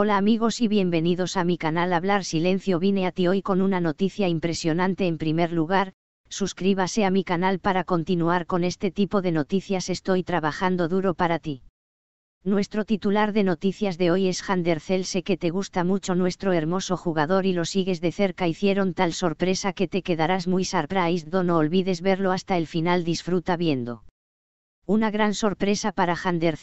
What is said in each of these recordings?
Hola amigos y bienvenidos a mi canal Hablar Silencio vine a ti hoy con una noticia impresionante en primer lugar, suscríbase a mi canal para continuar con este tipo de noticias estoy trabajando duro para ti. Nuestro titular de noticias de hoy es Hander Sé que te gusta mucho nuestro hermoso jugador y lo sigues de cerca hicieron tal sorpresa que te quedarás muy surprised no olvides verlo hasta el final disfruta viendo. Una gran sorpresa para Hander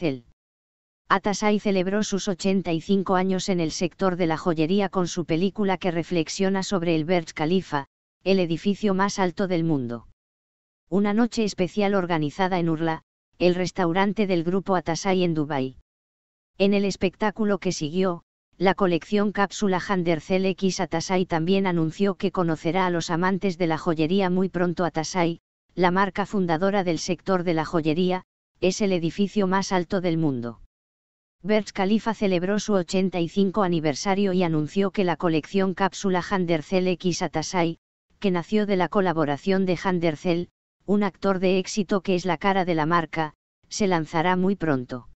Atasai celebró sus 85 años en el sector de la joyería con su película que reflexiona sobre el Burj Khalifa, el edificio más alto del mundo. Una noche especial organizada en Urla, el restaurante del grupo Atasai en Dubái. En el espectáculo que siguió, la colección cápsula Handercel X Atasai también anunció que conocerá a los amantes de la joyería muy pronto Atasai, la marca fundadora del sector de la joyería, es el edificio más alto del mundo. Burj Khalifa celebró su 85 aniversario y anunció que la colección cápsula Handercel X Atasai, que nació de la colaboración de Handercel, un actor de éxito que es la cara de la marca, se lanzará muy pronto.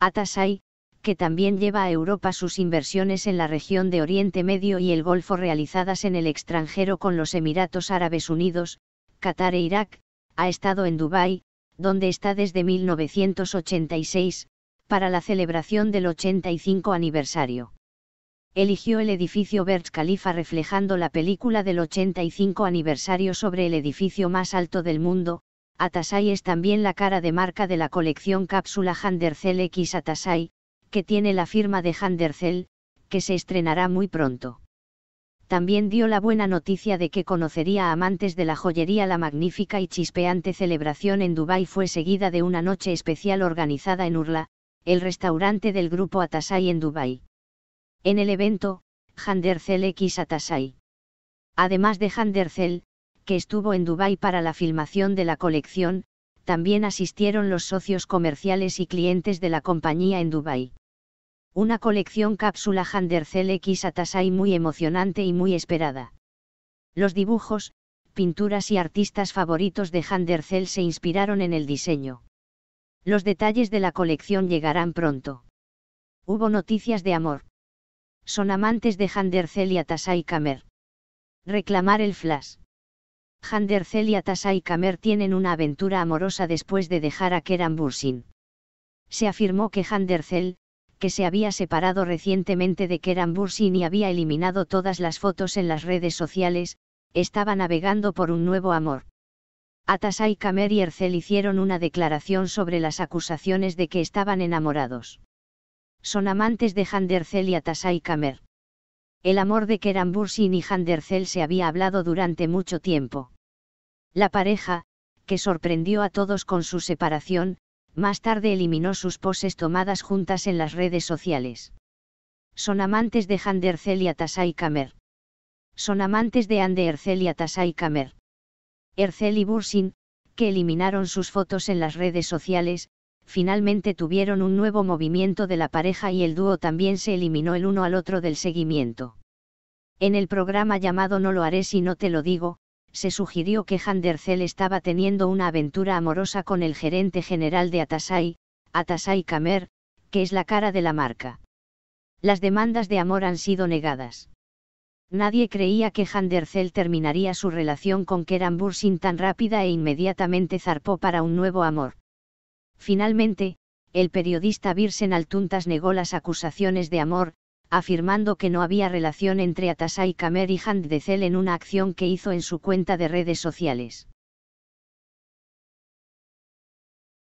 Atasai, que también lleva a Europa sus inversiones en la región de Oriente Medio y el Golfo realizadas en el extranjero con los Emiratos Árabes Unidos, Qatar e Irak, ha estado en Dubái, donde está desde 1986, para la celebración del 85 aniversario. Eligió el edificio Burj Khalifa reflejando la película del 85 aniversario sobre el edificio más alto del mundo, Atasai es también la cara de marca de la colección cápsula Handercel X Atasai, que tiene la firma de Handercel, que se estrenará muy pronto. También dio la buena noticia de que conocería a amantes de la joyería. La magnífica y chispeante celebración en Dubái fue seguida de una noche especial organizada en Urla, el restaurante del grupo Atasai en Dubái. En el evento, Handercel X Atasai. Además de Handercel, que estuvo en Dubái para la filmación de la colección, también asistieron los socios comerciales y clientes de la compañía en Dubái. Una colección cápsula Handercel X Atasai muy emocionante y muy esperada. Los dibujos, pinturas y artistas favoritos de Handercel se inspiraron en el diseño. Los detalles de la colección llegarán pronto. Hubo noticias de amor. Son amantes de Handercel y Atasai Kamer. Reclamar el flash. Handercel y Atasai Kamer tienen una aventura amorosa después de dejar a Keran Bursin. Se afirmó que Handercel, que se había separado recientemente de Keran Bursin y había eliminado todas las fotos en las redes sociales, estaba navegando por un nuevo amor. Atasay Kamer y Ercel hicieron una declaración sobre las acusaciones de que estaban enamorados. Son amantes de Handercel y Atasay Kamer. El amor de Bursin y Handercel se había hablado durante mucho tiempo. La pareja, que sorprendió a todos con su separación, más tarde eliminó sus poses tomadas juntas en las redes sociales. Son amantes de Handercel y Atasay Kamer. Son amantes de Andercel y Atasay Kamer. Ercel y Bursin, que eliminaron sus fotos en las redes sociales, finalmente tuvieron un nuevo movimiento de la pareja y el dúo también se eliminó el uno al otro del seguimiento. En el programa llamado No lo haré si no te lo digo, se sugirió que Ercel estaba teniendo una aventura amorosa con el gerente general de Atasai, Atasai Kamer, que es la cara de la marca. Las demandas de amor han sido negadas. Nadie creía que Handercel terminaría su relación con Keran Bursin tan rápida e inmediatamente zarpó para un nuevo amor. Finalmente, el periodista Birsen Altuntas negó las acusaciones de amor, afirmando que no había relación entre Atasai Kamer y Handercel en una acción que hizo en su cuenta de redes sociales.